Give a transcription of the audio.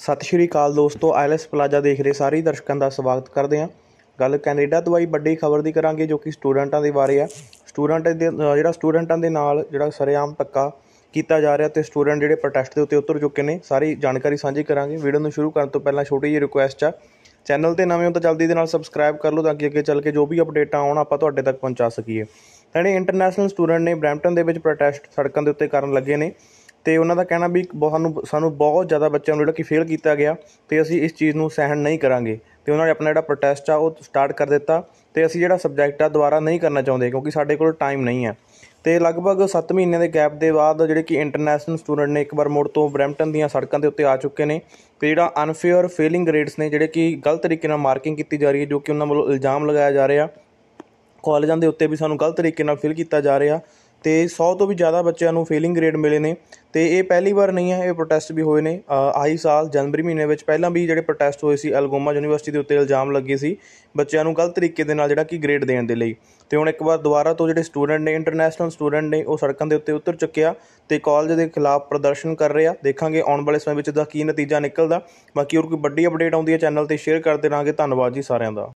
ਸਤਿ ਸ਼੍ਰੀ ਅਕਾਲ ਦੋਸਤੋ IELTS plaza ਦੇਖ ਰਹੇ ਸਾਰੇ ਦਰਸ਼ਕਾਂ ਦਾ ਸਵਾਗਤ ਕਰਦੇ ਹਾਂ ਗੱਲ ਕੈਨੇਡਾ ਤੋਂ ਆਈ ਵੱਡੀ ਖਬਰ ਦੀ ਕਰਾਂਗੇ ਜੋ ਕਿ ਸਟੂਡੈਂਟਾਂ ਦੇ ਬਾਰੇ ਆ ਸਟੂਡੈਂਟ ਦੇ ਜਿਹੜਾ ਸਟੂਡੈਂਟਾਂ ਦੇ ਨਾਲ ਜਿਹੜਾ ਸਰੇਆਮ ਧੱਕਾ ਕੀਤਾ ਜਾ ਰਿਹਾ ਤੇ ਸਟੂਡੈਂਟ ਜਿਹੜੇ ਪ੍ਰੋਟੈਸਟ ਦੇ ਉੱਤੇ ਉਤਰ ਚੁੱਕੇ ਨੇ ਸਾਰੀ ਜਾਣਕਾਰੀ ਸਾਂਝੀ ਕਰਾਂਗੇ ਵੀਡੀਓ ਨੂੰ ਸ਼ੁਰੂ ਕਰਨ ਤੋਂ ਪਹਿਲਾਂ ਛੋਟੀ ਜਿਹੀ ਰਿਕੁਐਸਟ ਆ ਚੈਨਲ ਤੇ ਨਵੇਂ ਹੋ ਤਾਂ ਜਲਦੀ ਦੇ ਨਾਲ ਸਬਸਕ੍ਰਾਈਬ ਕਰ ਲਓ ਤਾਂ ਕਿ ਅੱਗੇ ਚੱਲ ਕੇ ਜੋ ਵੀ ਅਪਡੇਟਾਂ ਆਉਣ ਆਪਾਂ ਤੁਹਾਡੇ ਤੱਕ ਪਹੁੰਚਾ ਸਕੀਏ ਜਿਹੜੇ ਇੰਟਰਨੈਸ਼ਨਲ ਸਟੂਡੈਂਟ ਨੇ ਬ੍ਰੈਂਪਟਨ ਦੇ ਵਿੱਚ ਪ੍ਰੋਟੈਸਟ ਸੜਕਾਂ ਦੇ ਉੱਤੇ ਕਰਨ ਲੱਗੇ ਨੇ ਤੇ ਉਹਨਾਂ ਦਾ ਕਹਿਣਾ ਵੀ ਸਾਨੂੰ ਸਾਨੂੰ ਬਹੁਤ ਜ਼ਿਆਦਾ ਬੱਚਿਆਂ ਨੂੰ ਜਿਹੜਾ ਕਿ ਫੇਲ ਕੀਤਾ ਗਿਆ ਤੇ ਅਸੀਂ ਇਸ ਚੀਜ਼ ਨੂੰ ਸਹਿਣ ਨਹੀਂ ਕਰਾਂਗੇ ਤੇ ਉਹਨਾਂ ਨੇ ਆਪਣਾ ਜਿਹੜਾ ਪ੍ਰੋਟੈਸਟ ਆ ਉਹ ਸਟਾਰਟ ਕਰ ਦਿੱਤਾ ਤੇ ਅਸੀਂ ਜਿਹੜਾ ਸਬਜੈਕਟ ਆ ਦੁਬਾਰਾ ਨਹੀਂ ਕਰਨਾ ਚਾਹੁੰਦੇ ਕਿਉਂਕਿ ਸਾਡੇ ਕੋਲ ਟਾਈਮ ਨਹੀਂ ਹੈ ਤੇ ਲਗਭਗ 7 ਮਹੀਨਿਆਂ ਦੇ ਗੈਪ ਦੇ ਬਾਅਦ ਜਿਹੜੇ ਕਿ ਇੰਟਰਨੈਸ਼ਨਲ ਸਟੂਡੈਂਟ ਨੇ ਇੱਕ ਵਾਰ ਮੋੜ ਤੋਂ ਬ੍ਰੈਂਪਟਨ ਦੀਆਂ ਸੜਕਾਂ ਦੇ ਉੱਤੇ ਆ ਚੁੱਕੇ ਨੇ ਤੇ ਜਿਹੜਾ ਅਨਫੇਅਰ ਫੇਲਿੰਗ ਗ੍ਰੇਡਸ ਨੇ ਜਿਹੜੇ ਕਿ ਗਲਤ ਤਰੀਕੇ ਨਾਲ ਮਾਰਕਿੰਗ ਕੀਤੀ ਜਾ ਰਹੀ ਹੈ ਜੋ ਕਿ ਉਹਨਾਂ ਵੱਲੋਂ ਇਲਜ਼ਾਮ ਲਗਾਇਆ ਜਾ ਰਿਹਾ ਕਾਲਜਾਂ ਦੇ ਉੱਤੇ ਵੀ ਸਾਨੂੰ ਗਲਤ ਤਰੀਕੇ ਨਾਲ ਫੇਲ ਕੀਤਾ ਜਾ ਰਿਹਾ ਤੇ 100 ਤੋਂ ਵੀ ਜ਼ਿਆਦਾ ਬੱਚਿਆਂ ਨੂੰ ਫੇਲਿੰਗ ਗ੍ਰੇਡ ਮਿਲੇ ਨੇ ਤੇ ਇਹ ਪਹਿਲੀ ਵਾਰ ਨਹੀਂ ਹੈ ਇਹ ਪ੍ਰੋਟੈਸਟ ਵੀ ਹੋਏ ਨੇ ਆਹੀ ਸਾਲ ਜਨਵਰੀ ਮਹੀਨੇ ਵਿੱਚ ਪਹਿਲਾਂ ਵੀ ਜਿਹੜੇ ਪ੍ਰੋਟੈਸਟ ਹੋਏ ਸੀ ਐਲਗੋਮਾ ਯੂਨੀਵਰਸਿਟੀ ਦੇ ਉੱਤੇ ਇਲਜ਼ਾਮ ਲੱਗੇ ਸੀ ਬੱਚਿਆਂ ਨੂੰ ਗਲਤ ਤਰੀਕੇ ਦੇ ਨਾਲ ਜਿਹੜਾ ਕਿ ਗ੍ਰੇਡ ਦੇਣ ਦੇ ਲਈ ਤੇ ਹੁਣ ਇੱਕ ਵਾਰ ਦੁਬਾਰਾ ਤੋਂ ਜਿਹੜੇ ਸਟੂਡੈਂਟ ਨੇ ਇੰਟਰਨੈਸ਼ਨਲ ਸਟੂਡੈਂਟ ਨੇ ਉਹ ਸੜਕਾਂ ਦੇ ਉੱਤੇ ਉਤਰ ਚੁੱਕਿਆ ਤੇ ਕਾਲਜ ਦੇ ਖਿਲਾਫ ਪ੍ਰਦਰਸ਼ਨ ਕਰ ਰਹੇ ਆ ਦੇਖਾਂਗੇ ਆਉਣ ਵਾਲੇ ਸਮੇਂ ਵਿੱਚ ਦਾ ਕੀ ਨਤੀਜਾ ਨਿਕਲਦਾ ਬਾਕੀ ਹੋਰ ਕੋਈ ਵੱਡੀ ਅਪਡੇਟ ਆਉਂਦੀ ਹੈ ਚੈਨਲ ਤੇ ਸ਼ੇਅਰ ਕਰਦੇ ਰਹਾਂਗੇ ਧੰਨਵਾਦ ਜੀ ਸਾਰਿਆਂ ਦਾ